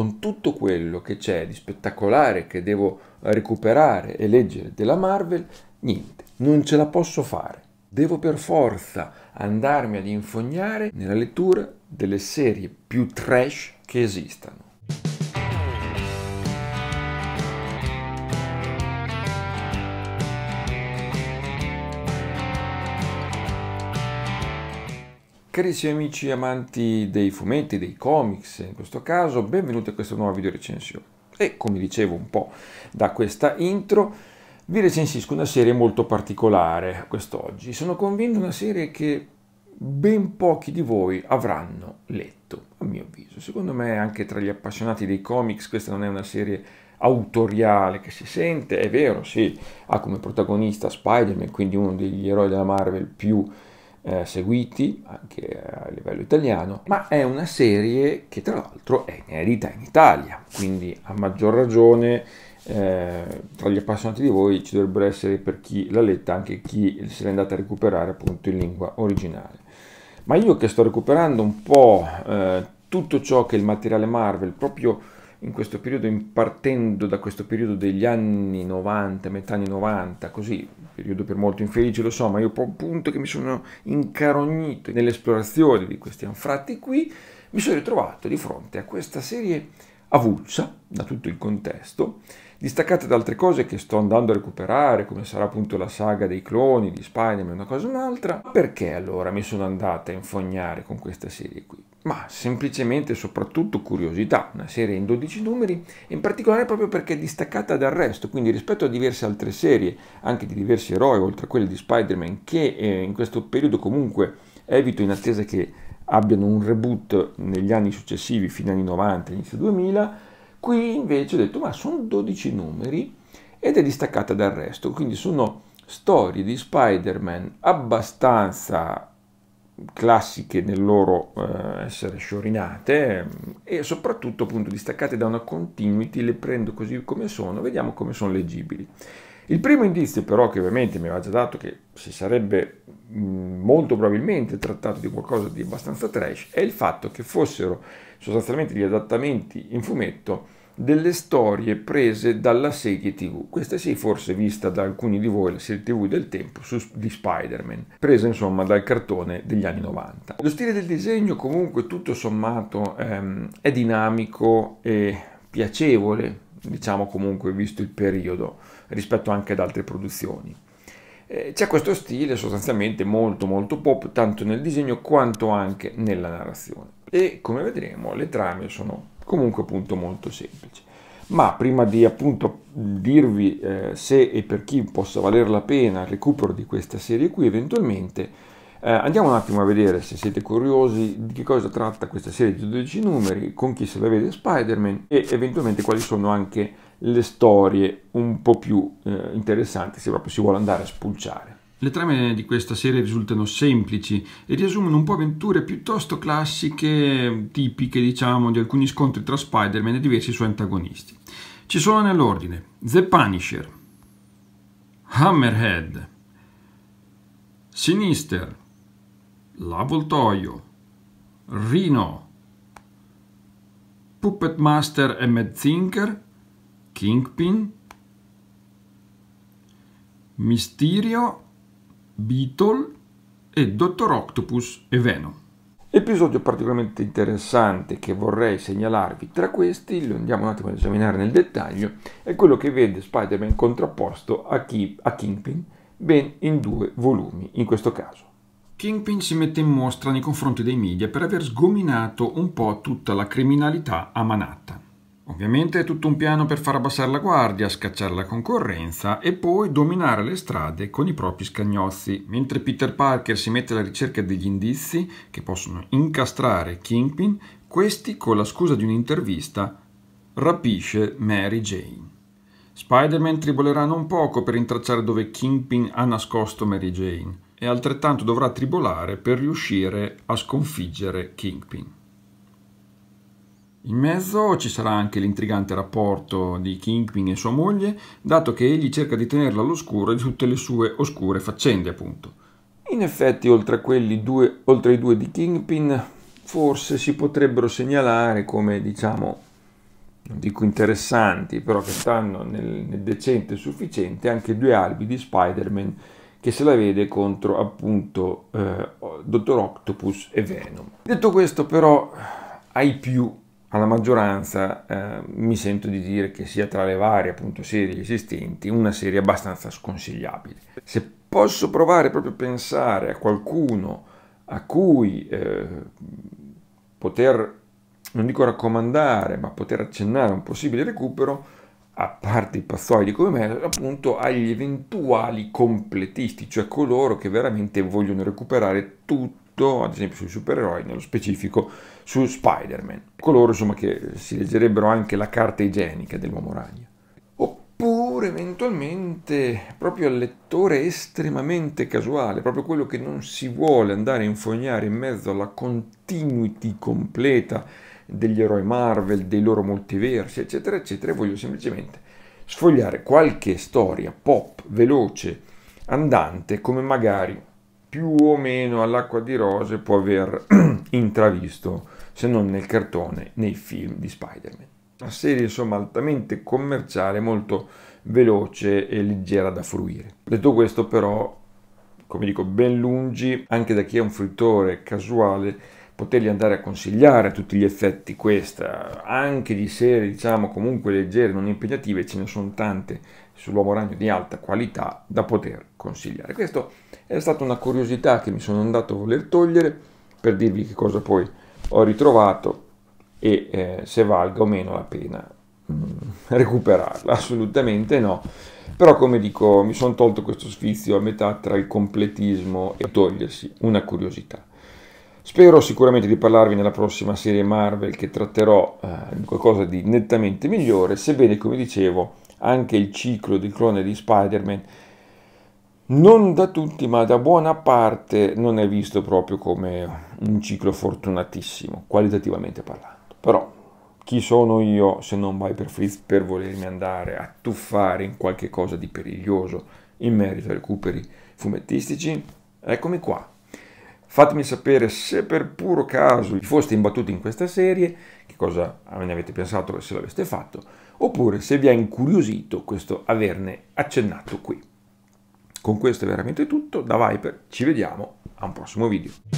con tutto quello che c'è di spettacolare che devo recuperare e leggere della Marvel, niente, non ce la posso fare. Devo per forza andarmi ad infognare nella lettura delle serie più trash che esistano. Carissimi amici amanti dei fumetti, dei comics in questo caso, benvenuti a questa nuova video recensione. E come dicevo un po' da questa intro, vi recensisco una serie molto particolare quest'oggi. Sono convinto una serie che ben pochi di voi avranno letto, a mio avviso. Secondo me anche tra gli appassionati dei comics questa non è una serie autoriale che si sente, è vero, sì, ha come protagonista Spider-Man, quindi uno degli eroi della Marvel più eh, seguiti anche a livello italiano, ma è una serie che tra l'altro è inedita in Italia, quindi a maggior ragione eh, tra gli appassionati di voi ci dovrebbero essere per chi l'ha letta anche chi se l'è andata a recuperare appunto in lingua originale. Ma io che sto recuperando un po' eh, tutto ciò che il materiale Marvel proprio in questo periodo, partendo da questo periodo degli anni 90, metà anni 90, così, periodo per molto infelice, lo so, ma io appunto che mi sono incarognito nell'esplorazione di questi anfratti qui, mi sono ritrovato di fronte a questa serie avulsa da tutto il contesto, distaccata da altre cose che sto andando a recuperare, come sarà appunto la saga dei cloni, di Spider-Man, una cosa o un'altra. Perché allora mi sono andata a infognare con questa serie qui? Ma semplicemente e soprattutto curiosità, una serie in 12 numeri, in particolare proprio perché è distaccata dal resto, quindi rispetto a diverse altre serie, anche di diversi eroi, oltre a quelle di Spider-Man, che eh, in questo periodo comunque evito in attesa che abbiano un reboot negli anni successivi, fino agli anni 90, inizio 2000, qui invece ho detto ma sono 12 numeri ed è distaccata dal resto, quindi sono storie di Spider-Man abbastanza classiche nel loro eh, essere sciorinate mm, e soprattutto appunto distaccate da una continuity, le prendo così come sono, vediamo come sono leggibili. Il primo indizio però che ovviamente mi aveva già dato che si sarebbe Mm, molto probabilmente trattato di qualcosa di abbastanza trash è il fatto che fossero sostanzialmente gli adattamenti in fumetto delle storie prese dalla serie tv questa sì forse vista da alcuni di voi la serie tv del tempo su, di Spider-Man presa insomma dal cartone degli anni 90 lo stile del disegno comunque tutto sommato ehm, è dinamico e piacevole diciamo comunque visto il periodo rispetto anche ad altre produzioni eh, c'è questo stile sostanzialmente molto molto pop, tanto nel disegno quanto anche nella narrazione. E come vedremo le trame sono comunque appunto molto semplici. Ma prima di appunto dirvi eh, se e per chi possa valer la pena il recupero di questa serie qui, eventualmente eh, andiamo un attimo a vedere se siete curiosi di che cosa tratta questa serie di 12 numeri, con chi se la vede Spider-Man e eventualmente quali sono anche le storie un po' più eh, interessanti se proprio si vuole andare a spulciare. Le trame di questa serie risultano semplici e riassumono un po' avventure piuttosto classiche, tipiche diciamo, di alcuni scontri tra Spider-Man e diversi suoi antagonisti. Ci sono nell'ordine The Punisher, Hammerhead, Sinister, L'avvoltoio, Rino, Puppet Master e Medzinker, Kingpin, Mysterio, Beetle e Dottor Octopus e Venom. Episodio particolarmente interessante che vorrei segnalarvi tra questi, lo andiamo un attimo ad esaminare nel dettaglio, è quello che vede Spider-Man contrapposto a, Kingpin ben in due volumi in questo caso. Kingpin si mette in mostra nei confronti dei media per aver sgominato un po' tutta la criminalità a Manhattan. Ovviamente è tutto un piano per far abbassare la guardia, scacciare la concorrenza e poi dominare le strade con i propri scagnozzi, mentre Peter Parker si mette alla ricerca degli indizi che possono incastrare Kingpin, questi con la scusa di un'intervista rapisce Mary Jane. Spider-Man tribolerà non poco per intracciare dove Kingpin ha nascosto Mary Jane, e altrettanto dovrà tribolare per riuscire a sconfiggere Kingpin. In mezzo ci sarà anche l'intrigante rapporto di Kingpin e sua moglie, dato che egli cerca di tenerla all'oscuro di tutte le sue oscure faccende, appunto. In effetti, oltre, due, oltre i due di Kingpin, forse si potrebbero segnalare come, diciamo, non dico interessanti, però che stanno nel, nel decente sufficiente, anche due albi di Spider-Man che se la vede contro appunto eh, Dottor Octopus e Venom. Detto questo però ai più alla maggioranza eh, mi sento di dire che sia tra le varie appunto serie esistenti una serie abbastanza sconsigliabile. Se posso provare proprio a pensare a qualcuno a cui eh, poter, non dico raccomandare, ma poter accennare un possibile recupero, a parte i passoidi come me, appunto agli eventuali completisti, cioè coloro che veramente vogliono recuperare tutto, ad esempio sui supereroi, nello specifico su Spider-Man, coloro insomma che si leggerebbero anche la carta igienica dell'uomo ragno. Oppure eventualmente proprio al lettore estremamente casuale, proprio quello che non si vuole andare a infognare in mezzo alla continuity completa degli eroi Marvel, dei loro multiversi, eccetera, eccetera, e voglio semplicemente sfogliare qualche storia pop veloce, andante, come magari più o meno all'acqua di rose può aver intravisto, se non nel cartone, nei film di Spider-Man. Una serie insomma altamente commerciale, molto veloce e leggera da fruire. Detto questo però, come dico, ben lungi anche da chi è un fruitore casuale potergli andare a consigliare a tutti gli effetti questa, anche di serie diciamo comunque leggere, non impegnative, ce ne sono tante sull'uomo ragno di alta qualità da poter consigliare. Questa è stata una curiosità che mi sono andato a voler togliere per dirvi che cosa poi ho ritrovato e eh, se valga o meno la pena mm, recuperarla, assolutamente no. Però come dico, mi sono tolto questo sfizio a metà tra il completismo e togliersi una curiosità. Spero sicuramente di parlarvi nella prossima serie Marvel che tratterò eh, di eh, qualcosa di nettamente migliore, sebbene come dicevo anche il ciclo del clone di Spider-Man non da tutti ma da buona parte non è visto proprio come un ciclo fortunatissimo, qualitativamente parlando. Però chi sono io se non vai per Fritz per volermi andare a tuffare in qualche cosa di periglioso in merito ai recuperi fumettistici? Eccomi qua Fatemi sapere se per puro caso vi foste imbattuti in questa serie, che cosa ne avete pensato e se l'aveste fatto, oppure se vi ha incuriosito questo averne accennato qui. Con questo è veramente tutto, da Viper ci vediamo a un prossimo video.